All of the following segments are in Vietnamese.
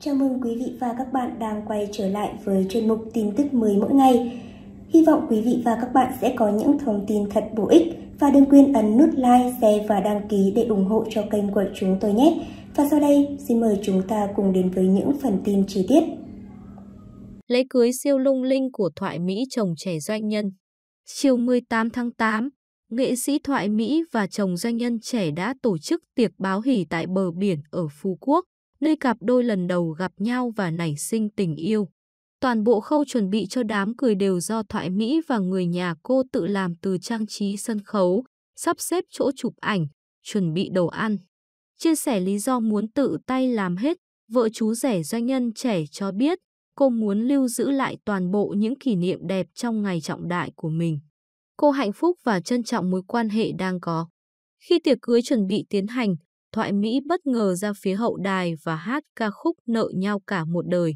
Chào mừng quý vị và các bạn đang quay trở lại với chuyên mục tin tức mới mỗi ngày. Hy vọng quý vị và các bạn sẽ có những thông tin thật bổ ích và đừng quên ấn nút like, share và đăng ký để ủng hộ cho kênh của chúng tôi nhé. Và sau đây, xin mời chúng ta cùng đến với những phần tin chi tiết. Lễ cưới siêu lung linh của thoại Mỹ chồng trẻ doanh nhân Chiều 18 tháng 8, nghệ sĩ thoại Mỹ và chồng doanh nhân trẻ đã tổ chức tiệc báo hỷ tại bờ biển ở Phú Quốc nơi cặp đôi lần đầu gặp nhau và nảy sinh tình yêu. Toàn bộ khâu chuẩn bị cho đám cười đều do Thoại Mỹ và người nhà cô tự làm từ trang trí sân khấu, sắp xếp chỗ chụp ảnh, chuẩn bị đồ ăn. Chia sẻ lý do muốn tự tay làm hết, vợ chú rẻ doanh nhân trẻ cho biết cô muốn lưu giữ lại toàn bộ những kỷ niệm đẹp trong ngày trọng đại của mình. Cô hạnh phúc và trân trọng mối quan hệ đang có. Khi tiệc cưới chuẩn bị tiến hành, thoại Mỹ bất ngờ ra phía hậu đài và hát ca khúc Nợ nhau cả một đời.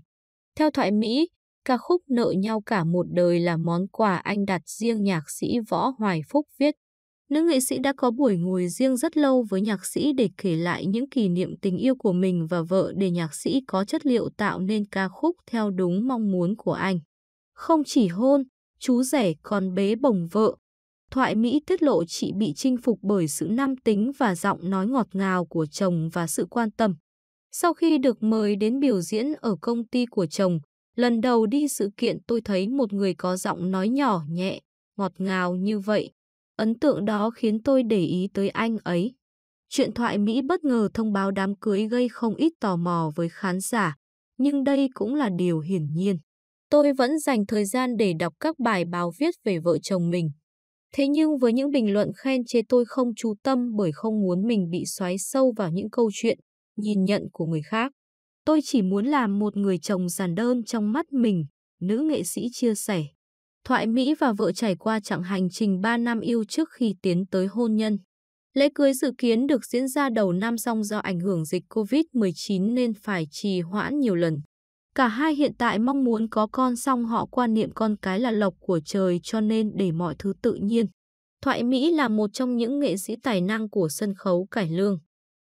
Theo thoại Mỹ, ca khúc Nợ nhau cả một đời là món quà anh đặt riêng nhạc sĩ Võ Hoài Phúc viết. Nữ nghệ sĩ đã có buổi ngồi riêng rất lâu với nhạc sĩ để kể lại những kỷ niệm tình yêu của mình và vợ để nhạc sĩ có chất liệu tạo nên ca khúc theo đúng mong muốn của anh. Không chỉ hôn, chú rể còn bế bồng vợ, Thoại Mỹ tiết lộ chị bị chinh phục bởi sự nam tính và giọng nói ngọt ngào của chồng và sự quan tâm. Sau khi được mời đến biểu diễn ở công ty của chồng, lần đầu đi sự kiện tôi thấy một người có giọng nói nhỏ nhẹ, ngọt ngào như vậy. Ấn tượng đó khiến tôi để ý tới anh ấy. Chuyện thoại Mỹ bất ngờ thông báo đám cưới gây không ít tò mò với khán giả, nhưng đây cũng là điều hiển nhiên. Tôi vẫn dành thời gian để đọc các bài báo viết về vợ chồng mình. Thế nhưng với những bình luận khen chê tôi không chú tâm bởi không muốn mình bị xoáy sâu vào những câu chuyện, nhìn nhận của người khác. Tôi chỉ muốn làm một người chồng giản đơn trong mắt mình, nữ nghệ sĩ chia sẻ. Thoại Mỹ và vợ trải qua chặng hành trình 3 năm yêu trước khi tiến tới hôn nhân. Lễ cưới dự kiến được diễn ra đầu năm song do ảnh hưởng dịch COVID-19 nên phải trì hoãn nhiều lần. Cả hai hiện tại mong muốn có con song họ quan niệm con cái là lộc của trời cho nên để mọi thứ tự nhiên. Thoại Mỹ là một trong những nghệ sĩ tài năng của sân khấu cải lương.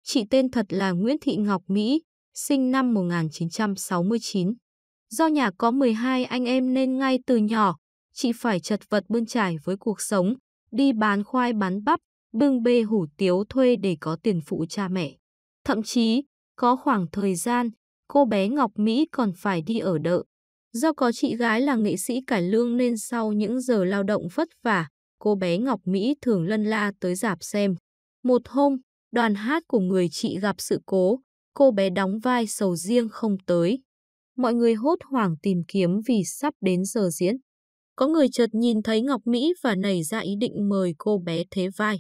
Chị tên thật là Nguyễn Thị Ngọc Mỹ, sinh năm 1969. Do nhà có 12 anh em nên ngay từ nhỏ, chị phải chật vật bươn trải với cuộc sống, đi bán khoai bán bắp, bưng bê hủ tiếu thuê để có tiền phụ cha mẹ. Thậm chí, có khoảng thời gian, cô bé Ngọc Mỹ còn phải đi ở đợ. Do có chị gái là nghệ sĩ cải lương nên sau những giờ lao động vất vả, cô bé Ngọc Mỹ thường lân la tới dạp xem. Một hôm, đoàn hát của người chị gặp sự cố, cô bé đóng vai sầu riêng không tới. Mọi người hốt hoảng tìm kiếm vì sắp đến giờ diễn. Có người chợt nhìn thấy Ngọc Mỹ và nảy ra ý định mời cô bé thế vai.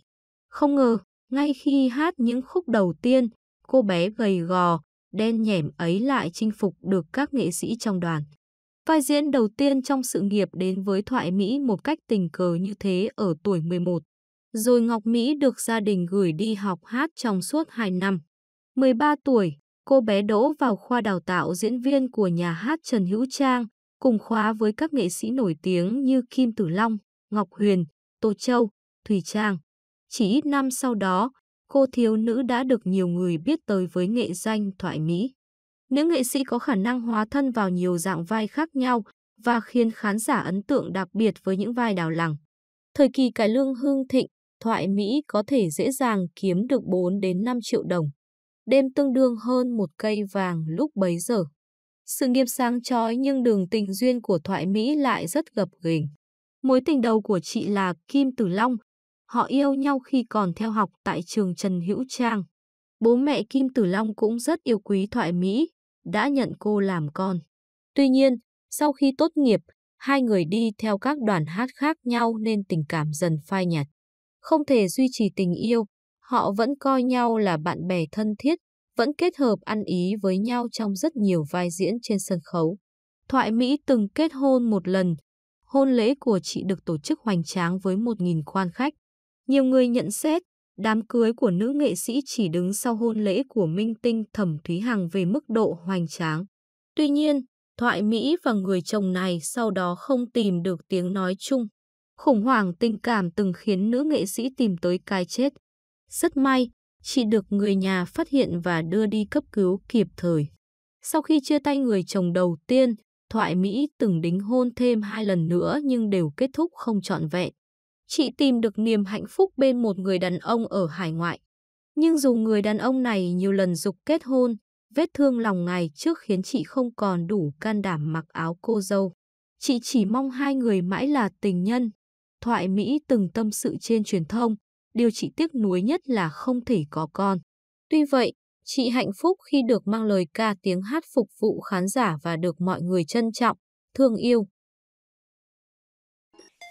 Không ngờ, ngay khi hát những khúc đầu tiên, cô bé gầy gò, đen nhẻm ấy lại chinh phục được các nghệ sĩ trong đoàn. Vai diễn đầu tiên trong sự nghiệp đến với thoại Mỹ một cách tình cờ như thế ở tuổi 11. Rồi Ngọc Mỹ được gia đình gửi đi học hát trong suốt 2 năm. 13 tuổi, cô bé đỗ vào khoa đào tạo diễn viên của nhà hát Trần Hữu Trang, cùng khóa với các nghệ sĩ nổi tiếng như Kim Tử Long, Ngọc Huyền, Tô Châu, Thùy Trang. Chỉ ít năm sau đó, cô thiếu nữ đã được nhiều người biết tới với nghệ danh thoại mỹ. Nữ nghệ sĩ có khả năng hóa thân vào nhiều dạng vai khác nhau và khiến khán giả ấn tượng đặc biệt với những vai đào lẳng. Thời kỳ cải lương hương thịnh, thoại Mỹ có thể dễ dàng kiếm được 4 đến 5 triệu đồng. Đêm tương đương hơn một cây vàng lúc bấy giờ. Sự nghiêm sáng chói nhưng đường tình duyên của thoại Mỹ lại rất gập ghềnh. Mối tình đầu của chị là Kim Tử Long, Họ yêu nhau khi còn theo học tại trường Trần Hữu Trang. Bố mẹ Kim Tử Long cũng rất yêu quý Thoại Mỹ, đã nhận cô làm con. Tuy nhiên, sau khi tốt nghiệp, hai người đi theo các đoàn hát khác nhau nên tình cảm dần phai nhạt. Không thể duy trì tình yêu, họ vẫn coi nhau là bạn bè thân thiết, vẫn kết hợp ăn ý với nhau trong rất nhiều vai diễn trên sân khấu. Thoại Mỹ từng kết hôn một lần, hôn lễ của chị được tổ chức hoành tráng với 1.000 quan khách. Nhiều người nhận xét, đám cưới của nữ nghệ sĩ chỉ đứng sau hôn lễ của minh tinh Thẩm Thúy Hằng về mức độ hoành tráng. Tuy nhiên, thoại Mỹ và người chồng này sau đó không tìm được tiếng nói chung. Khủng hoảng tình cảm từng khiến nữ nghệ sĩ tìm tới cái chết. Rất may, chị được người nhà phát hiện và đưa đi cấp cứu kịp thời. Sau khi chia tay người chồng đầu tiên, Thoại Mỹ từng đính hôn thêm hai lần nữa nhưng đều kết thúc không trọn vẹn chị tìm được niềm hạnh phúc bên một người đàn ông ở hải ngoại. Nhưng dù người đàn ông này nhiều lần dục kết hôn, vết thương lòng ngày trước khiến chị không còn đủ can đảm mặc áo cô dâu. Chị chỉ mong hai người mãi là tình nhân. Thoại Mỹ từng tâm sự trên truyền thông, điều chị tiếc nuối nhất là không thể có con. Tuy vậy, chị hạnh phúc khi được mang lời ca tiếng hát phục vụ khán giả và được mọi người trân trọng, thương yêu.